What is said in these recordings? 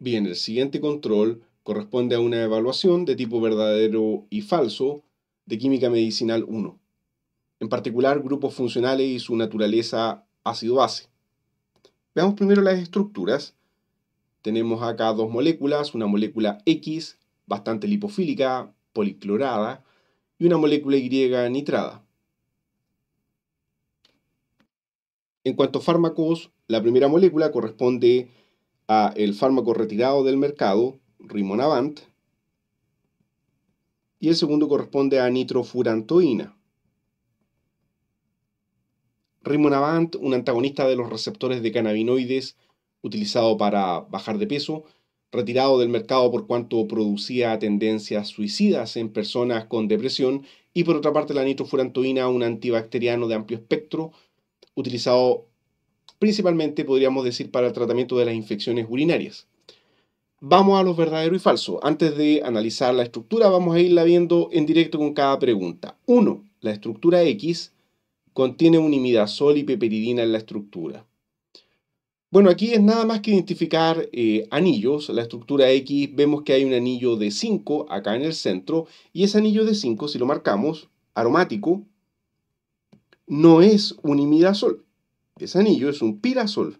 Bien, el siguiente control corresponde a una evaluación de tipo verdadero y falso de química medicinal 1, en particular grupos funcionales y su naturaleza ácido-base. Veamos primero las estructuras. Tenemos acá dos moléculas, una molécula X, bastante lipofílica, policlorada, y una molécula Y nitrada. En cuanto a fármacos, la primera molécula corresponde a el fármaco retirado del mercado, Rimonavant, y el segundo corresponde a nitrofurantoína. Rimonavant, un antagonista de los receptores de cannabinoides utilizado para bajar de peso, retirado del mercado por cuanto producía tendencias suicidas en personas con depresión, y por otra parte la nitrofurantoína, un antibacteriano de amplio espectro utilizado principalmente podríamos decir para el tratamiento de las infecciones urinarias. Vamos a los verdaderos y falsos. Antes de analizar la estructura, vamos a irla viendo en directo con cada pregunta. 1. La estructura X contiene un imidazol y peperidina en la estructura. Bueno, aquí es nada más que identificar eh, anillos. La estructura X, vemos que hay un anillo de 5 acá en el centro, y ese anillo de 5, si lo marcamos, aromático, no es un imidazol. Ese anillo es un pirasol.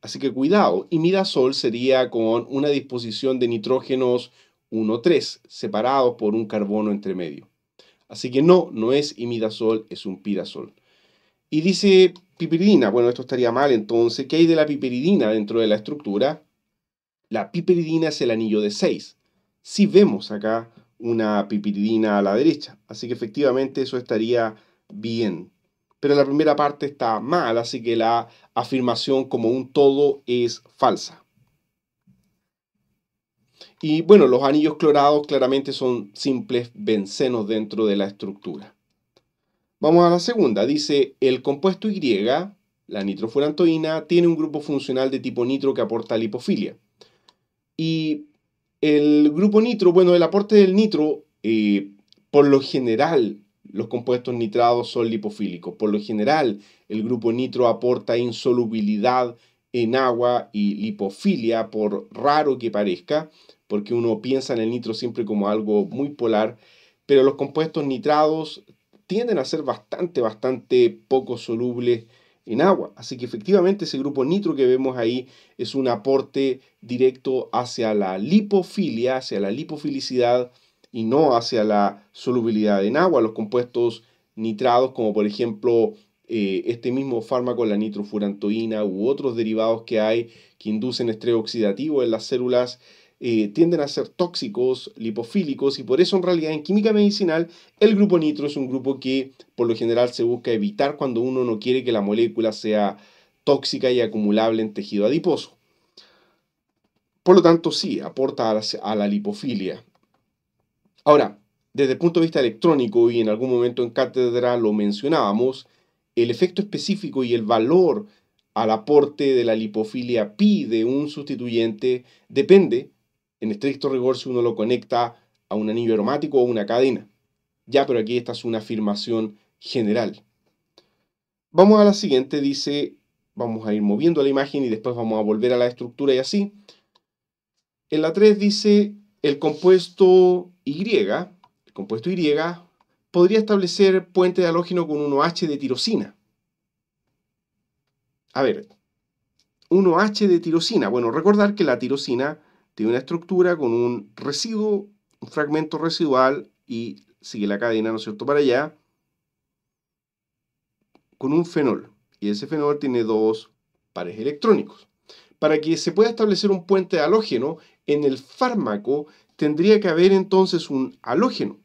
Así que cuidado, imidazol sería con una disposición de nitrógenos 1-3 separados por un carbono entre medio. Así que no, no es imidazol, es un pirasol. Y dice piperidina, bueno, esto estaría mal entonces, ¿qué hay de la piperidina dentro de la estructura? La piperidina es el anillo de 6. Si vemos acá una piperidina a la derecha, así que efectivamente eso estaría bien, pero la primera parte está mal, así que la afirmación como un todo es falsa. Y bueno, los anillos clorados claramente son simples bencenos dentro de la estructura. Vamos a la segunda. Dice, el compuesto Y, la nitrofurantoína, tiene un grupo funcional de tipo nitro que aporta lipofilia. Y el grupo nitro, bueno, el aporte del nitro, eh, por lo general, los compuestos nitrados son lipofílicos. Por lo general, el grupo nitro aporta insolubilidad en agua y lipofilia, por raro que parezca, porque uno piensa en el nitro siempre como algo muy polar, pero los compuestos nitrados tienden a ser bastante, bastante poco solubles en agua. Así que efectivamente ese grupo nitro que vemos ahí es un aporte directo hacia la lipofilia, hacia la lipofilicidad y no hacia la solubilidad en agua. Los compuestos nitrados, como por ejemplo eh, este mismo fármaco, la nitrofurantoína u otros derivados que hay que inducen estrés oxidativo en las células, eh, tienden a ser tóxicos, lipofílicos, y por eso en realidad en química medicinal el grupo nitro es un grupo que por lo general se busca evitar cuando uno no quiere que la molécula sea tóxica y acumulable en tejido adiposo. Por lo tanto, sí, aporta a la lipofilia. Ahora, desde el punto de vista electrónico, y en algún momento en cátedra lo mencionábamos, el efecto específico y el valor al aporte de la lipofilia pi de un sustituyente depende, en estricto rigor, si uno lo conecta a un anillo aromático o a una cadena. Ya, pero aquí esta es una afirmación general. Vamos a la siguiente, dice, vamos a ir moviendo la imagen y después vamos a volver a la estructura y así. En la 3 dice, el compuesto y, el compuesto Y, podría establecer puente de halógeno con un h de tirosina. A ver, un h de tirosina. Bueno, recordar que la tirosina tiene una estructura con un residuo, un fragmento residual y sigue la cadena, ¿no es cierto?, para allá, con un fenol. Y ese fenol tiene dos pares electrónicos. Para que se pueda establecer un puente de halógeno en el fármaco tendría que haber entonces un halógeno,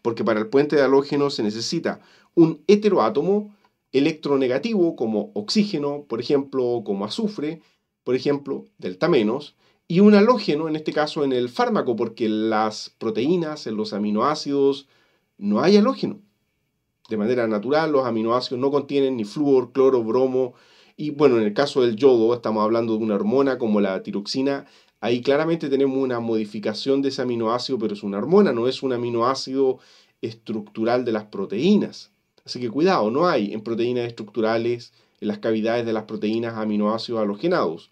porque para el puente de halógeno se necesita un heteroátomo electronegativo como oxígeno, por ejemplo, como azufre, por ejemplo, delta menos, y un halógeno, en este caso en el fármaco, porque las proteínas, en los aminoácidos, no hay halógeno. De manera natural, los aminoácidos no contienen ni flúor, cloro, bromo, y bueno, en el caso del yodo, estamos hablando de una hormona como la tiroxina, Ahí claramente tenemos una modificación de ese aminoácido, pero es una hormona, no es un aminoácido estructural de las proteínas. Así que cuidado, no hay en proteínas estructurales, en las cavidades de las proteínas, aminoácidos halogenados.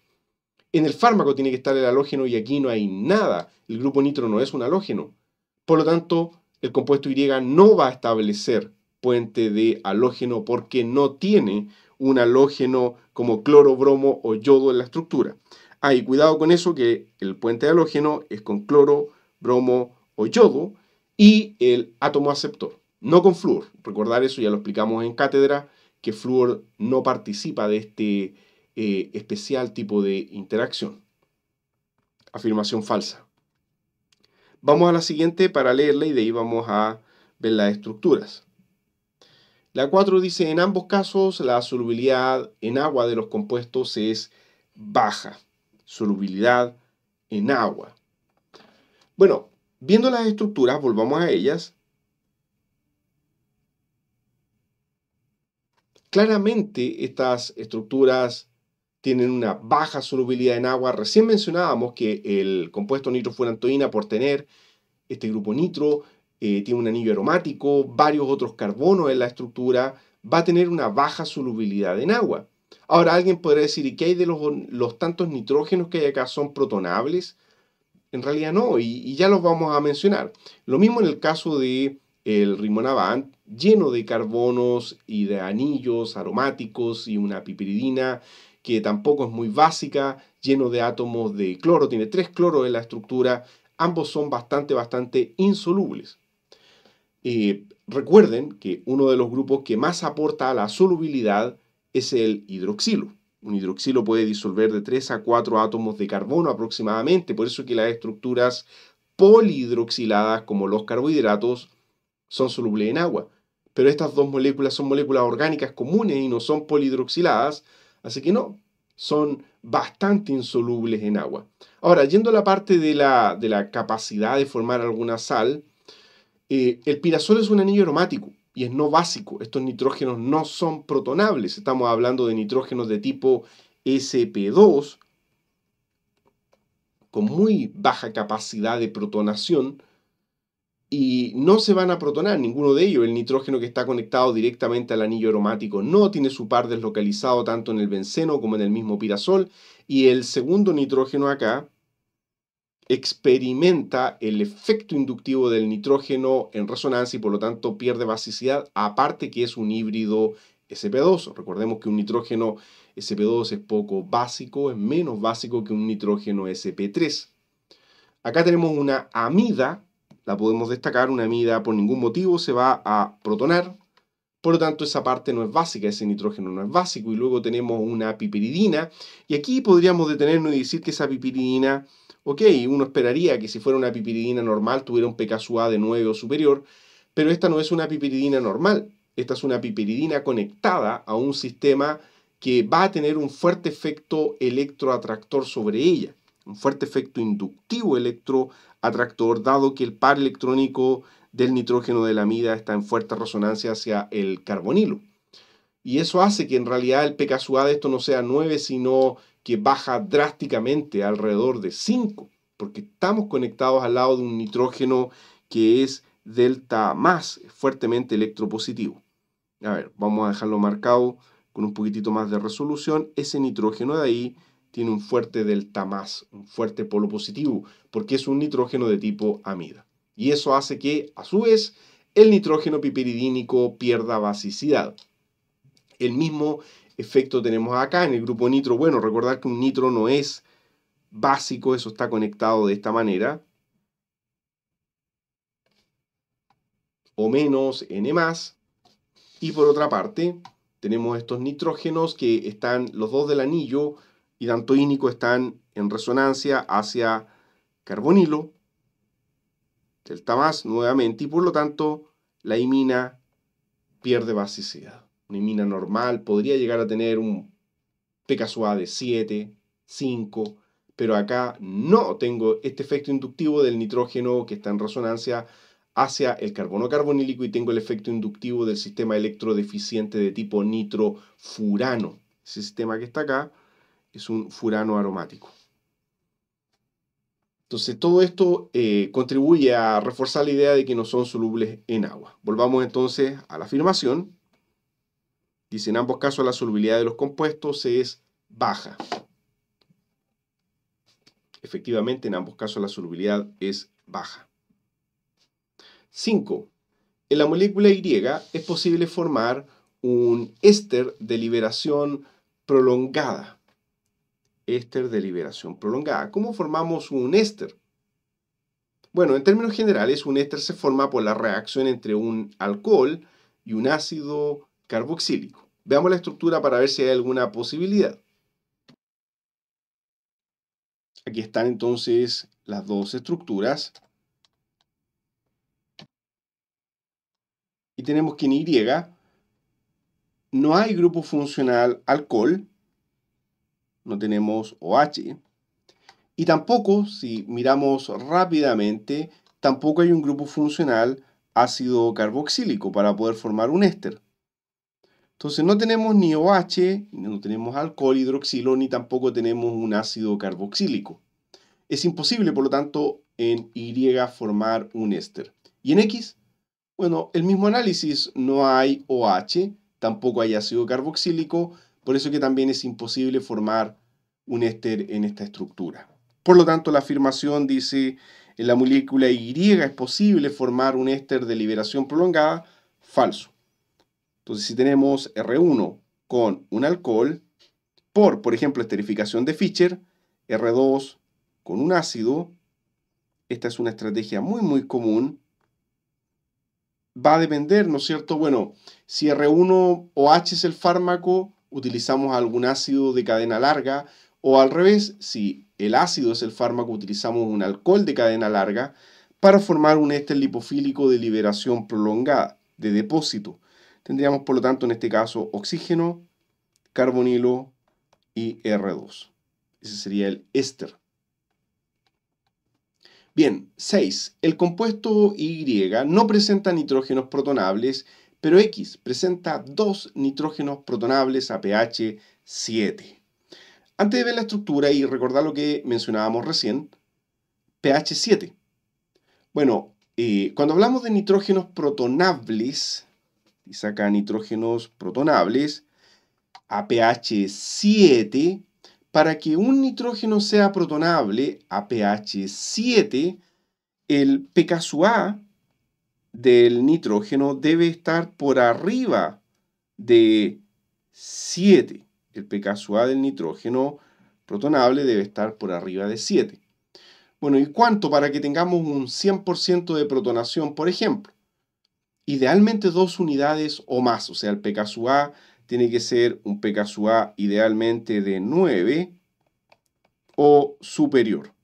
En el fármaco tiene que estar el halógeno y aquí no hay nada. El grupo nitro no es un halógeno. Por lo tanto, el compuesto Y no va a establecer puente de halógeno porque no tiene un halógeno como cloro, bromo o yodo en la estructura. Ah, y cuidado con eso, que el puente de halógeno es con cloro, bromo o yodo y el átomo aceptor, no con flúor. Recordar eso, ya lo explicamos en cátedra, que flúor no participa de este eh, especial tipo de interacción. Afirmación falsa. Vamos a la siguiente para leerla y de ahí vamos a ver las estructuras. La 4 dice, en ambos casos la solubilidad en agua de los compuestos es baja solubilidad en agua. Bueno, viendo las estructuras, volvamos a ellas. Claramente estas estructuras tienen una baja solubilidad en agua. Recién mencionábamos que el compuesto nitrofurantoína, por tener este grupo nitro, eh, tiene un anillo aromático, varios otros carbonos en la estructura, va a tener una baja solubilidad en agua. Ahora alguien podría decir, ¿y qué hay de los, tantos nitrógenos que hay acá? ¿Son protonables? En realidad no, y, ya los vamos a mencionar. Lo mismo en el caso de el lleno de carbonos y de anillos aromáticos y una piperidina que tampoco es muy básica, lleno de átomos de cloro, tiene tres cloros en la estructura, ambos son bastante, bastante insolubles. Eh, recuerden que uno de los grupos que más aporta a la solubilidad es el hidroxilo. Un hidroxilo puede disolver de 3 a 4 átomos de carbono aproximadamente, por eso que las estructuras polihidroxiladas como los carbohidratos son solubles en agua. Pero estas dos moléculas son moléculas orgánicas comunes y no son polihidroxiladas, así que no, son bastante insolubles en agua. Ahora, yendo a la parte de la, capacidad de formar alguna sal, eh, el pirasol es un anillo aromático y es no básico. Estos nitrógenos no son protonables. Estamos hablando de nitrógenos de tipo SP2 con muy baja capacidad de protonación y no se van a protonar ninguno de ellos. El nitrógeno que está conectado directamente al anillo aromático no tiene su par deslocalizado tanto en el benceno como en el mismo pirasol y el segundo nitrógeno acá experimenta el efecto inductivo del nitrógeno en resonancia y por lo tanto pierde basicidad, aparte que es un híbrido SP2. Recordemos que un nitrógeno SP2 es poco básico, es menos básico que un nitrógeno SP3. Acá tenemos una amida, la podemos destacar, una amida por ningún motivo se va a protonar, por lo tanto, esa parte no es básica, ese nitrógeno no es básico. Y luego tenemos una piperidina. Y aquí podríamos detenernos y decir que esa piperidina, ok, uno esperaría que si fuera una piperidina normal tuviera un pKa de 9 o superior, pero esta no es una piperidina normal. Esta es una piperidina conectada a un sistema que va a tener un fuerte efecto electroatractor sobre ella, un fuerte efecto inductivo electroatractor, dado que el par electrónico del nitrógeno de la amida está en fuerte resonancia hacia el carbonilo. Y eso hace que en realidad el pKa de esto no sea 9, sino que baja drásticamente alrededor de 5, porque estamos conectados al lado de un nitrógeno que es delta más, fuertemente electropositivo. A ver, vamos a dejarlo marcado con un poquitito más de resolución. Ese nitrógeno de ahí tiene un fuerte delta más, un fuerte polo positivo, porque es un nitrógeno de tipo amida y eso hace que, a su vez, el nitrógeno piperidínico pierda basicidad. El mismo efecto tenemos acá en el grupo nitro. Bueno, recordar que un nitro no es básico, eso está conectado de esta manera. O menos N más. Y por otra parte, tenemos estos nitrógenos que están los dos del anillo y ínico están en resonancia hacia carbonilo delta más nuevamente y por lo tanto la imina pierde basicidad. Una imina normal podría llegar a tener un pKa de 7, 5, pero acá no tengo este efecto inductivo del nitrógeno que está en resonancia hacia el carbono carbonílico y tengo el efecto inductivo del sistema electrodeficiente de tipo nitrofurano. Ese sistema que está acá es un furano aromático. Entonces, todo esto eh, contribuye a reforzar la idea de que no son solubles en agua. Volvamos entonces a la afirmación. Dice, en ambos casos la solubilidad de los compuestos es baja. Efectivamente, en ambos casos la solubilidad es baja. 5. En la molécula Y es posible formar un éster de liberación prolongada éster de liberación prolongada. ¿Cómo formamos un éster? Bueno, en términos generales, un éster se forma por la reacción entre un alcohol y un ácido carboxílico. Veamos la estructura para ver si hay alguna posibilidad. Aquí están entonces las dos estructuras. Y tenemos que en Y no hay grupo funcional alcohol, no tenemos OH. Y tampoco, si miramos rápidamente, tampoco hay un grupo funcional ácido carboxílico para poder formar un éster. Entonces no tenemos ni OH, no tenemos alcohol hidroxilo, ni tampoco tenemos un ácido carboxílico. Es imposible, por lo tanto, en Y formar un éster. ¿Y en X? Bueno, el mismo análisis, no hay OH, tampoco hay ácido carboxílico, por eso que también es imposible formar un éster en esta estructura. Por lo tanto, la afirmación dice, en la molécula Y es posible formar un éster de liberación prolongada, falso. Entonces, si tenemos R1 con un alcohol, por, por ejemplo, esterificación de Fischer, R2 con un ácido, esta es una estrategia muy, muy común, va a depender, ¿no es cierto? Bueno, si R1 o H es el fármaco, utilizamos algún ácido de cadena larga, o al revés, si el ácido es el fármaco, utilizamos un alcohol de cadena larga para formar un éster lipofílico de liberación prolongada, de depósito. Tendríamos, por lo tanto, en este caso, oxígeno, carbonilo y R2. Ese sería el éster. Bien, 6. El compuesto Y no presenta nitrógenos protonables pero X presenta dos nitrógenos protonables a pH 7. Antes de ver la estructura y recordar lo que mencionábamos recién, pH 7. Bueno, eh, cuando hablamos de nitrógenos protonables, y saca nitrógenos protonables a pH 7, para que un nitrógeno sea protonable a pH 7, el pKa del nitrógeno debe estar por arriba de 7. El pKa del nitrógeno protonable debe estar por arriba de 7. Bueno, ¿y cuánto para que tengamos un 100% de protonación, por ejemplo? Idealmente dos unidades o más, o sea, el pKa tiene que ser un pKa idealmente de 9 o superior.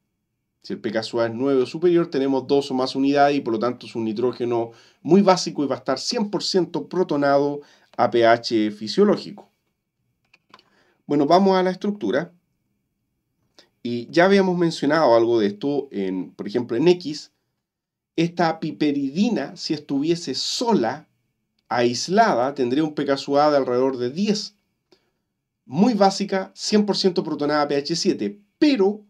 Si el pKa es 9 o superior, tenemos 2 o más unidades y por lo tanto es un nitrógeno muy básico y va a estar 100% protonado a pH fisiológico. Bueno, vamos a la estructura. Y ya habíamos mencionado algo de esto, en, por ejemplo, en X. Esta piperidina, si estuviese sola, aislada, tendría un pKa de alrededor de 10. Muy básica, 100% protonada a pH 7, pero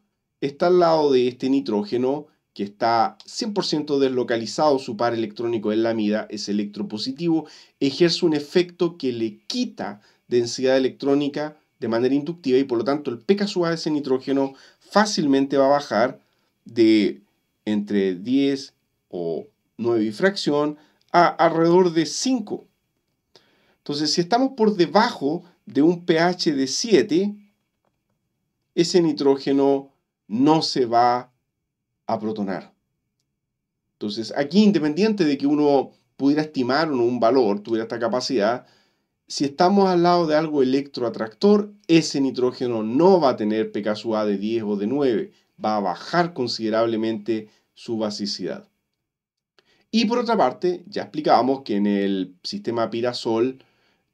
está al lado de este nitrógeno que está 100% deslocalizado, su par electrónico en la amida es electropositivo, ejerce un efecto que le quita densidad electrónica de manera inductiva y por lo tanto el pK de ese nitrógeno fácilmente va a bajar de entre 10 o 9 y fracción a alrededor de 5. Entonces, si estamos por debajo de un pH de 7, ese nitrógeno no se va a protonar. Entonces, aquí independiente de que uno pudiera estimar un valor, tuviera esta capacidad, si estamos al lado de algo electroatractor, ese nitrógeno no va a tener pKa de 10 o de 9, va a bajar considerablemente su basicidad. Y por otra parte, ya explicábamos que en el sistema pirasol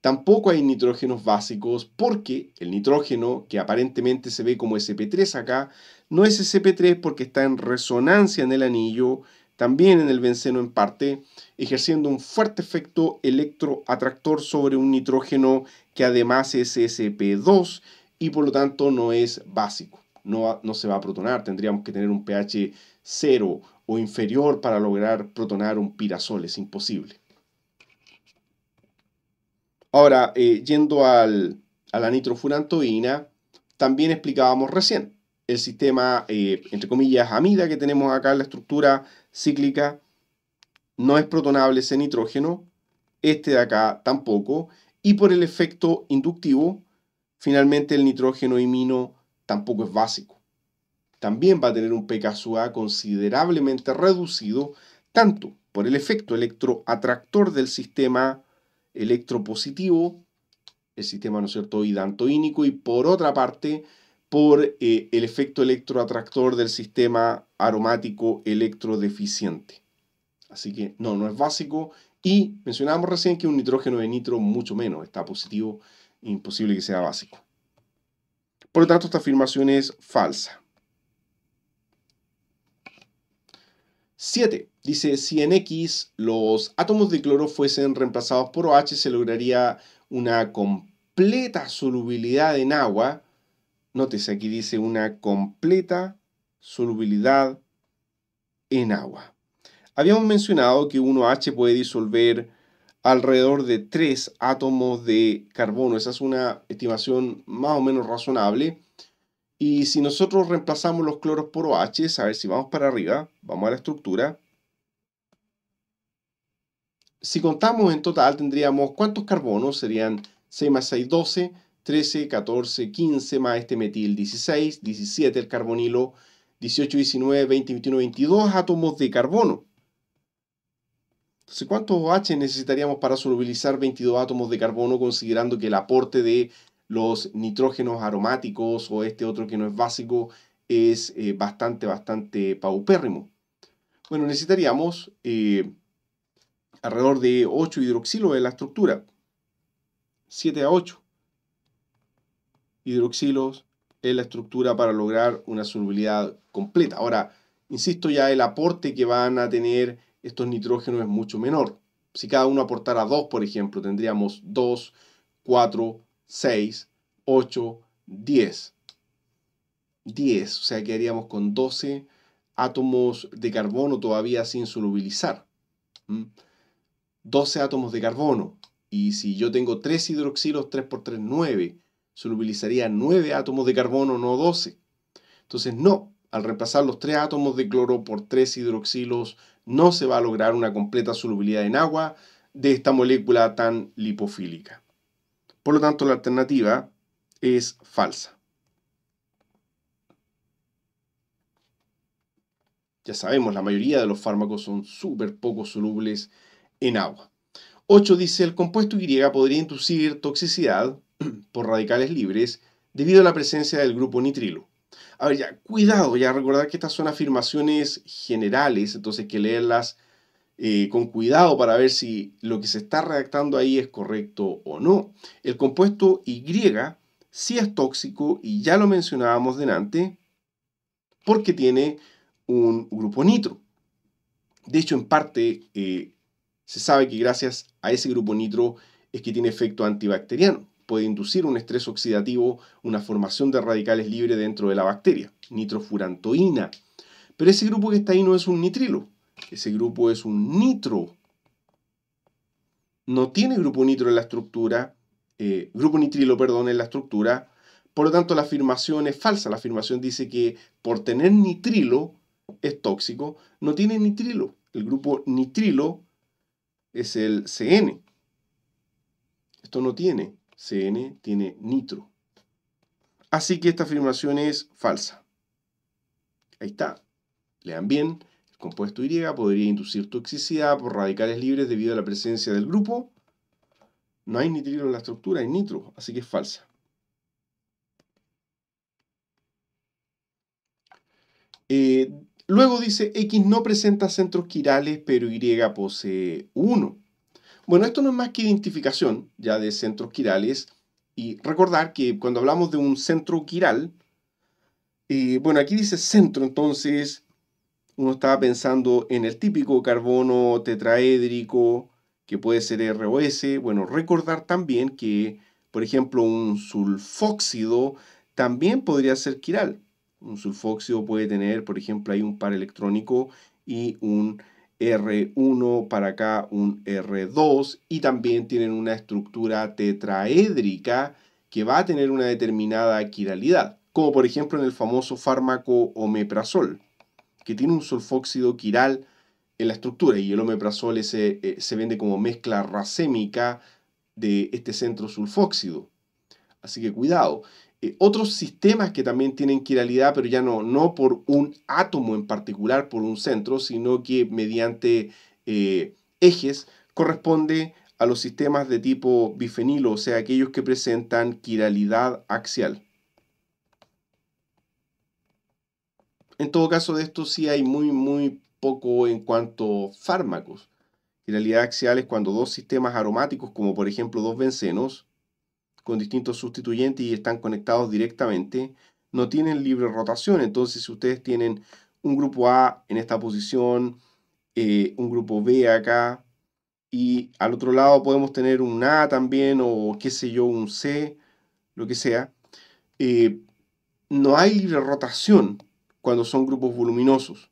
Tampoco hay nitrógenos básicos porque el nitrógeno, que aparentemente se ve como SP3 acá, no es SP3 porque está en resonancia en el anillo, también en el benceno en parte, ejerciendo un fuerte efecto electroatractor sobre un nitrógeno que además es SP2 y por lo tanto no es básico. No, no se va a protonar, tendríamos que tener un pH cero o inferior para lograr protonar un pirasol, es imposible. Ahora, eh, yendo a la nitrofurantoína, también explicábamos recién el sistema, eh, entre comillas, amida que tenemos acá en la estructura cíclica, no es protonable ese nitrógeno, este de acá tampoco, y por el efecto inductivo, finalmente el nitrógeno imino tampoco es básico. También va a tener un pKa considerablemente reducido, tanto por el efecto electroatractor del sistema electropositivo, el sistema, ¿no es cierto?, hidantoínico, y por otra parte, por eh, el efecto electroatractor del sistema aromático electrodeficiente. Así que no, no es básico. Y mencionábamos recién que un nitrógeno de nitro mucho menos, está positivo, imposible que sea básico. Por lo tanto, esta afirmación es falsa. 7. Dice, si en X los átomos de cloro fuesen reemplazados por OH, se lograría una completa solubilidad en agua. Nótese, aquí dice una completa solubilidad en agua. Habíamos mencionado que un OH puede disolver alrededor de 3 átomos de carbono. Esa es una estimación más o menos razonable. Y si nosotros reemplazamos los cloros por OH, a ver si vamos para arriba, vamos a la estructura, si contamos en total, tendríamos cuántos carbonos, serían 6 más 6, 12, 13, 14, 15, más este metil 16, 17 el carbonilo, 18, 19, 20, 21, 22 átomos de carbono. Entonces, ¿cuántos OH necesitaríamos para solubilizar 22 átomos de carbono considerando que el aporte de los nitrógenos aromáticos o este otro que no es básico es eh, bastante, bastante paupérrimo? Bueno, necesitaríamos... Eh, alrededor de 8 hidroxilos en la estructura. 7 a 8 hidroxilos en la estructura para lograr una solubilidad completa. Ahora, insisto, ya el aporte que van a tener estos nitrógenos es mucho menor. Si cada uno aportara 2, por ejemplo, tendríamos 2, 4, 6, 8, 10. 10, o sea, quedaríamos con 12 átomos de carbono todavía sin solubilizar. ¿Mm? 12 átomos de carbono. Y si yo tengo 3 hidroxilos, 3 por 3, 9, solubilizaría 9 átomos de carbono, no 12. Entonces, no, al reemplazar los 3 átomos de cloro por 3 hidroxilos, no se va a lograr una completa solubilidad en agua de esta molécula tan lipofílica. Por lo tanto, la alternativa es falsa. Ya sabemos, la mayoría de los fármacos son súper poco solubles en agua. 8 dice, el compuesto Y podría inducir toxicidad por radicales libres debido a la presencia del grupo nitrilo. A ver, ya, cuidado, ya recordar que estas son afirmaciones generales, entonces hay que leerlas eh, con cuidado para ver si lo que se está redactando ahí es correcto o no. El compuesto Y sí es tóxico y ya lo mencionábamos delante porque tiene un grupo nitro. De hecho, en parte eh, se sabe que gracias a ese grupo nitro es que tiene efecto antibacteriano. Puede inducir un estrés oxidativo, una formación de radicales libres dentro de la bacteria, nitrofurantoína. Pero ese grupo que está ahí no es un nitrilo, ese grupo es un nitro. No tiene grupo nitro en la estructura, eh, grupo nitrilo, perdón, en la estructura. Por lo tanto, la afirmación es falsa. La afirmación dice que por tener nitrilo es tóxico. No tiene nitrilo. El grupo nitrilo es el CN. Esto no tiene CN, tiene nitro. Así que esta afirmación es falsa. Ahí está. Lean bien. El compuesto Y podría inducir toxicidad por radicales libres debido a la presencia del grupo. No hay nitrilo en la estructura, hay nitro, así que es falsa. Eh, Luego dice X no presenta centros quirales, pero Y posee uno. Bueno, esto no es más que identificación ya de centros quirales y recordar que cuando hablamos de un centro quiral, eh, bueno, aquí dice centro, entonces uno estaba pensando en el típico carbono tetraédrico que puede ser S. Bueno, recordar también que, por ejemplo, un sulfóxido también podría ser quiral. Un sulfóxido puede tener, por ejemplo, hay un par electrónico y un R1 para acá, un R2 y también tienen una estructura tetraédrica que va a tener una determinada quiralidad, como por ejemplo en el famoso fármaco omeprazol, que tiene un sulfóxido quiral en la estructura y el omeprazol se, eh, se vende como mezcla racémica de este centro sulfóxido. Así que cuidado. Eh, otros sistemas que también tienen quiralidad, pero ya no, no por un átomo en particular, por un centro, sino que mediante eh, ejes corresponde a los sistemas de tipo bifenilo, o sea, aquellos que presentan quiralidad axial. En todo caso, de esto sí hay muy, muy poco en cuanto a fármacos. Quiralidad axial es cuando dos sistemas aromáticos, como por ejemplo dos bencenos, con distintos sustituyentes y están conectados directamente, no tienen libre rotación. Entonces, si ustedes tienen un grupo A en esta posición, eh, un grupo B acá, y al otro lado podemos tener un A también, o qué sé yo, un C, lo que sea, eh, no hay libre rotación cuando son grupos voluminosos.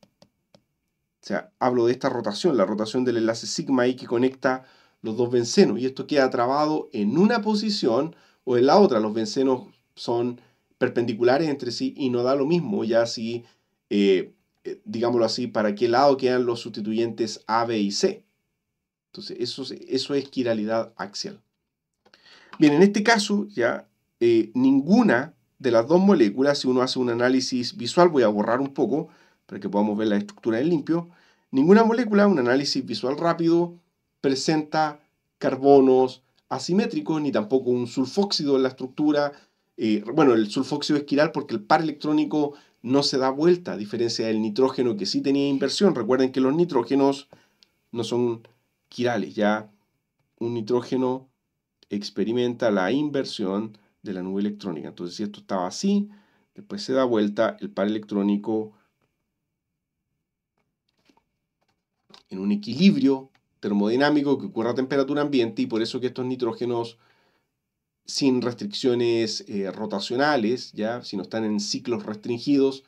O sea, hablo de esta rotación, la rotación del enlace sigma y que conecta los dos bencenos y esto queda trabado en una posición o en la otra. Los bencenos son perpendiculares entre sí y no da lo mismo ya si, eh, eh, digámoslo así, para qué lado quedan los sustituyentes A, B y C. Entonces, eso, eso es quiralidad axial. Bien, en este caso ya eh, ninguna de las dos moléculas, si uno hace un análisis visual, voy a borrar un poco para que podamos ver la estructura en limpio, ninguna molécula, un análisis visual rápido, presenta carbonos asimétricos ni tampoco un sulfóxido en la estructura. Eh, bueno, el sulfóxido es quiral porque el par electrónico no se da vuelta, a diferencia del nitrógeno que sí tenía inversión. Recuerden que los nitrógenos no son quirales, ya un nitrógeno experimenta la inversión de la nube electrónica. Entonces, si esto estaba así, después se da vuelta el par electrónico en un equilibrio termodinámico que ocurre a temperatura ambiente y por eso que estos nitrógenos sin restricciones eh, rotacionales, ya si no están en ciclos restringidos,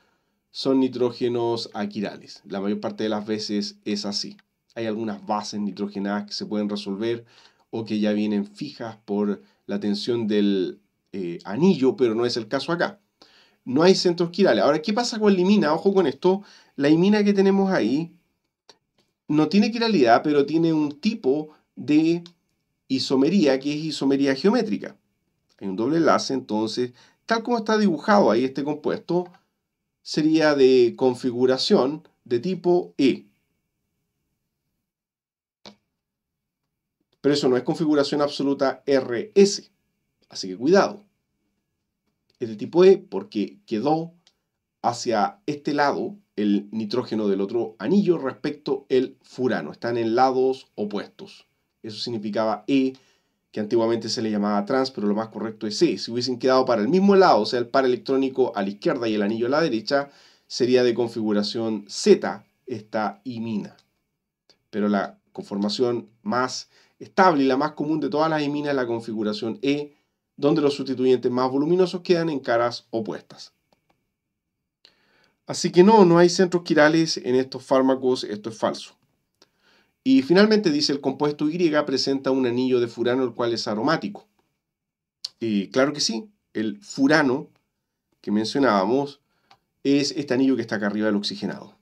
son nitrógenos aquirales. La mayor parte de las veces es así. Hay algunas bases nitrogenadas que se pueden resolver o que ya vienen fijas por la tensión del eh, anillo, pero no es el caso acá. No hay centros quirales. Ahora, ¿qué pasa con la imina? Ojo con esto. La imina que tenemos ahí no tiene quiralidad, pero tiene un tipo de isomería que es isomería geométrica. Hay un doble enlace, entonces, tal como está dibujado ahí este compuesto, sería de configuración de tipo E. Pero eso no es configuración absoluta RS. Así que cuidado. Es de tipo E porque quedó hacia este lado el nitrógeno del otro anillo respecto el furano. Están en lados opuestos. Eso significaba E, que antiguamente se le llamaba trans, pero lo más correcto es E. Si hubiesen quedado para el mismo lado, o sea, el par electrónico a la izquierda y el anillo a la derecha, sería de configuración Z esta imina. Pero la conformación más estable y la más común de todas las iminas es la configuración E, donde los sustituyentes más voluminosos quedan en caras opuestas. Así que no, no hay centros quirales en estos fármacos, esto es falso. Y finalmente dice, el compuesto Y presenta un anillo de furano, el cual es aromático. Y claro que sí, el furano que mencionábamos es este anillo que está acá arriba del oxigenado.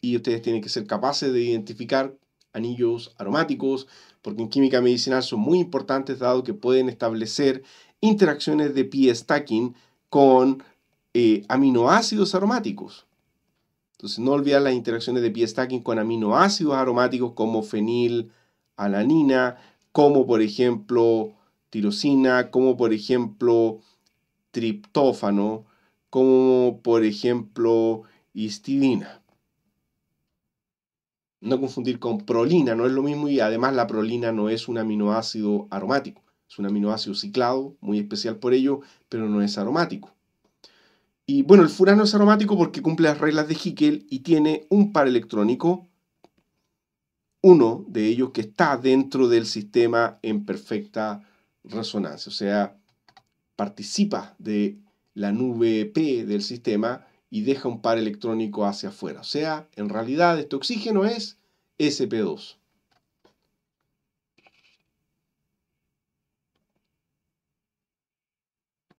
Y ustedes tienen que ser capaces de identificar anillos aromáticos, porque en química medicinal son muy importantes dado que pueden establecer interacciones de pi stacking con eh, aminoácidos aromáticos. Entonces, no olvidar las interacciones de p-stacking con aminoácidos aromáticos como fenilalanina, como por ejemplo tirosina, como por ejemplo triptófano, como por ejemplo histidina. No confundir con prolina, no es lo mismo y además la prolina no es un aminoácido aromático, es un aminoácido ciclado, muy especial por ello, pero no es aromático. Y bueno, el furano es aromático porque cumple las reglas de Hickel y tiene un par electrónico, uno de ellos que está dentro del sistema en perfecta resonancia, o sea, participa de la nube P del sistema y deja un par electrónico hacia afuera. O sea, en realidad este oxígeno es SP2.